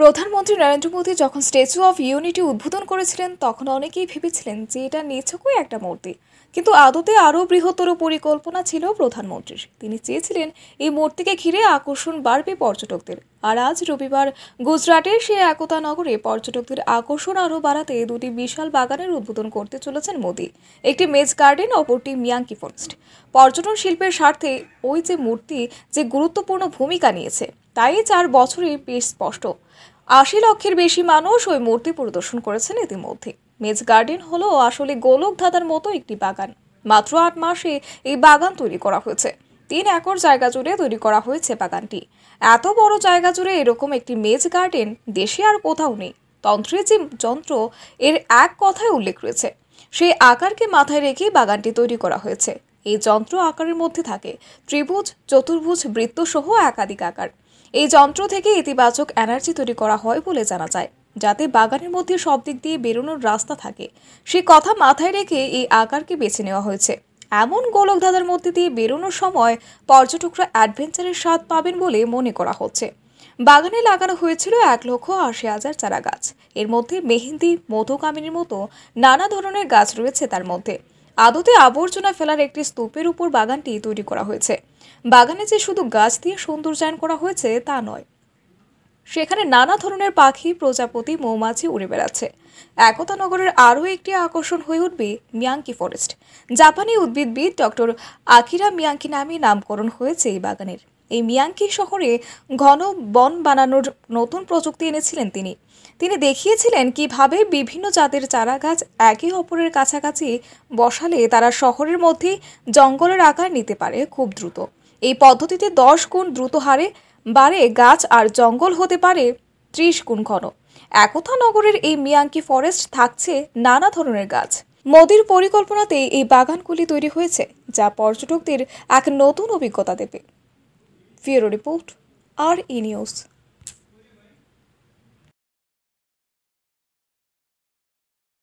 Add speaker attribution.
Speaker 1: প্রধানমন্ত্রী নরেন্দ্র মোদী যখন statue of unity উদ্বোধন করেছিলেন তখন অনেকেই ভেবেছিলেন যে এটা নিছকই একটা মূর্তি কিন্তু আদতে আরও বৃহত্তর পরিকল্পনা ছিল প্রধানমন্ত্রীর তিনি চেয়েছিলেন এই মূর্তিকে ঘিরে আকর্ষণ বাড়বে পর্যটকদের আর আজ রবিবার গুজরাটের সে একতা নগরে পর্যটকদের আকর্ষণ আরও বাড়াতে দুটি বিশাল বাগানের উদ্বোধন করতে চলেছেন মোদী একটি মেজ গার্ডেন অপরটি মিয়াঙ্কি ফরেস্ট পর্যটন শিল্পের স্বার্থে ওই যে মূর্তি যে গুরুত্বপূর্ণ ভূমিকা নিয়েছে তাই চার বছরই বেশ স্পষ্ট আশি লক্ষের বেশি মানুষ ওই মূর্তি পরিদর্শন করেছেন ইতিমধ্যে মেজ গার্ডেন হলো আসলে গোলক ধাঁধার মতো একটি বাগান মাত্র আট মাসে এই বাগান তৈরি করা হয়েছে তিন একর জায়গা জুড়ে তৈরি করা হয়েছে বাগানটি এত বড় জায়গা জুড়ে এরকম একটি মেজ গার্ডেন দেশে আর কোথাও নেই তন্ত্রে যে যন্ত্র এর এক কথায় উল্লেখ রয়েছে সেই আকারকে মাথায় রেখে বাগানটি তৈরি করা হয়েছে এই যন্ত্র আকারের মধ্যে থাকে ত্রিভুজ চতুর্ভুজ বৃত্তসহ একাধিক আকার এই যন্ত্র থেকে ইতিবাচক এনার্জি তৈরি করা হয় বলে জানা যায় যাতে বাগানের মধ্যে সব দিক দিয়ে বেরোনোর রাস্তা থাকে সে কথা মাথায় রেখে এই আকারকে বেছে নেওয়া হয়েছে এমন গোলকধাঁধার মধ্যে দিয়ে বেরোনোর সময় পর্যটকরা অ্যাডভেঞ্চারের স্বাদ পাবেন বলে মনে করা হচ্ছে বাগানে লাগানো হয়েছিল এক লক্ষ আশি হাজার চারা গাছ এর মধ্যে মেহেন্দি মধুকামিনীর মতো নানা ধরনের গাছ রয়েছে তার মধ্যে আদতে আবর্জনা ফেলার একটি স্তূপের উপর বাগানটি তৈরি করা হয়েছে বাগানে যে শুধু গাছ দিয়ে সৌন্দর্যায়ন করা হয়েছে তা নয় সেখানে নানা ধরনের পাখি প্রজাপতি মৌমাছি উড়ে বেড়াচ্ছে একতা নগরের আরও একটি আকর্ষণ হয়ে উঠবে মিয়াঙ্কি ফরেস্ট জাপানি উদ্ভিদবিদ ডক্টর আকিরা মিয়াঙ্কি নামে নামকরণ হয়েছে এই বাগানের এই মিয়াঙ্কি শহরে ঘন বন বানানোর নতুন প্রযুক্তি এনেছিলেন তিনি তিনি দেখিয়েছিলেন কিভাবে বিভিন্ন জাতের চারা গাছ একে অপরের কাছাকাছি বসালে তারা শহরের মধ্যে জঙ্গলের আকার নিতে পারে খুব দ্রুত এই পদ্ধতিতে দশ গুণ দ্রুত হারে বাড়ে গাছ আর জঙ্গল হতে পারে ত্রিশ গুণ ঘন একথা নগরের এই মিয়াঙ্কি ফরেস্ট থাকছে নানা ধরনের গাছ মোদির পরিকল্পনাতে এই বাগানগুলি তৈরি হয়েছে যা পর্যটকদের এক নতুন অভিজ্ঞতা দেবে ফিরো রিপোর্ট আর ই নিউজ